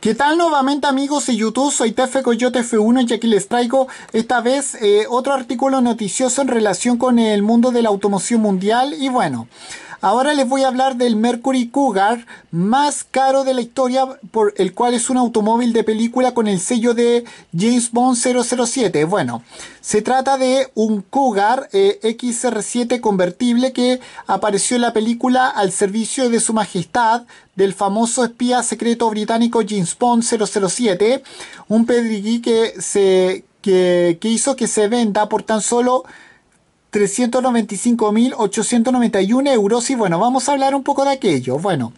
¿Qué tal nuevamente amigos de YouTube? Soy Tefe Coyote F1 y aquí les traigo esta vez eh, otro artículo noticioso en relación con el mundo de la automoción mundial y bueno... Ahora les voy a hablar del Mercury Cougar más caro de la historia, por el cual es un automóvil de película con el sello de James Bond 007. Bueno, se trata de un Cougar eh, XR7 convertible que apareció en la película al servicio de su majestad del famoso espía secreto británico James Bond 007, un pedriguí que se que, que hizo que se venda por tan solo 395.891 euros. Y bueno, vamos a hablar un poco de aquello. Bueno,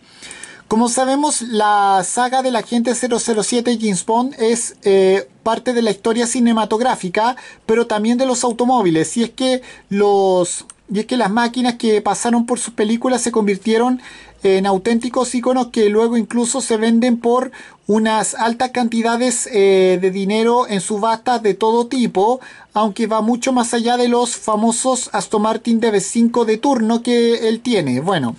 como sabemos, la saga del agente 007 James Bond es eh, parte de la historia cinematográfica, pero también de los automóviles. Y es que los y es que las máquinas que pasaron por sus películas se convirtieron en auténticos iconos que luego incluso se venden por unas altas cantidades eh, de dinero en subastas de todo tipo, aunque va mucho más allá de los famosos Aston Martin DB5 de turno que él tiene. Bueno,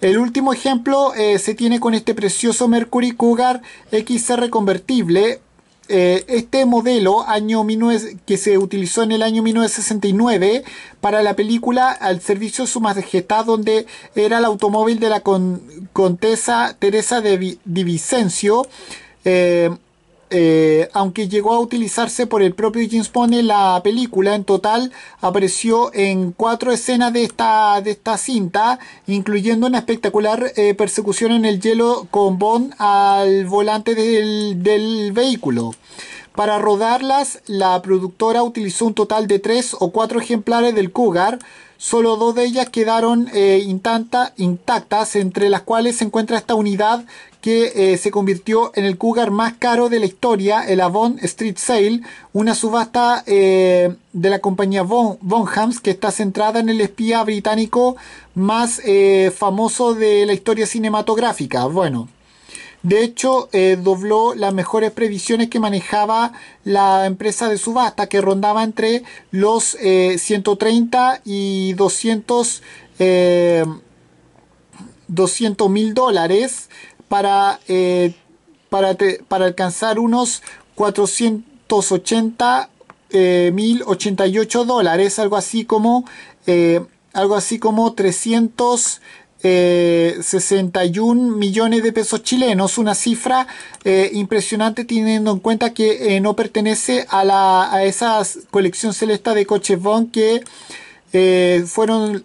el último ejemplo eh, se tiene con este precioso Mercury Cougar XR convertible, eh, este modelo año 19, que se utilizó en el año 1969 para la película Al servicio de su majestad, donde era el automóvil de la contesa Teresa de, Vicencio. Eh, eh, aunque llegó a utilizarse por el propio James Bond la película, en total apareció en cuatro escenas de esta, de esta cinta, incluyendo una espectacular eh, persecución en el hielo con Bond al volante del, vehículo. Para rodarlas, la productora utilizó un total de tres o cuatro ejemplares del Cougar. Solo dos de ellas quedaron eh, intactas, entre las cuales se encuentra esta unidad que eh, se convirtió en el cougar más caro de la historia, el Avon Street Sale, una subasta eh, de la compañía Von, Hams, que está centrada en el espía británico más eh, famoso de la historia cinematográfica. Bueno, de hecho, dobló las mejores previsiones que manejaba la empresa de subasta, que rondaba entre los 130 y 200 mil dólares para, eh, para, alcanzar unos 480 eh, 88 dólares, algo así como eh, algo así como 361 eh, millones de pesos chilenos, una cifra impresionante teniendo en cuenta que no pertenece a, la, a esa colección celeste de coches Bond que fueron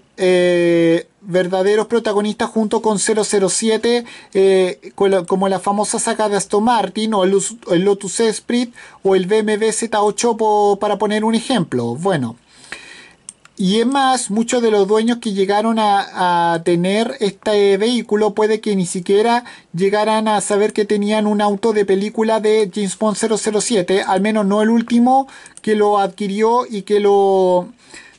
verdaderos protagonistas junto con 007, eh, como la famosa saga de Aston Martin o el, Lotus Esprit o el BMW Z8 para poner un ejemplo. Bueno. Y es más, muchos de los dueños que llegaron a, a, tener este vehículo puede que ni siquiera llegaran a saber que tenían un auto de película de James Bond 007, al menos no el último que lo adquirió y que lo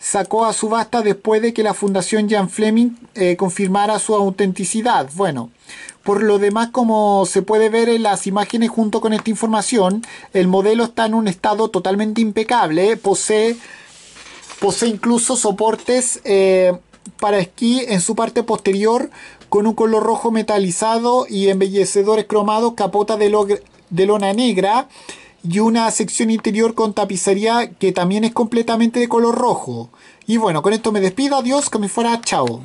sacó a subasta después de que la Fundación Jan Fleming eh, confirmara su autenticidad. Bueno, por lo demás, como se puede ver en las imágenes junto con esta información, el modelo está en un estado totalmente impecable, eh, posee, posee incluso soportes eh, para esquí en su parte posterior con un color rojo metalizado y embellecedores cromados, capota de lona negra y una sección interior con tapicería que también es completamente de color rojo. Y bueno, con esto me despido, adiós, que me fuera, chao.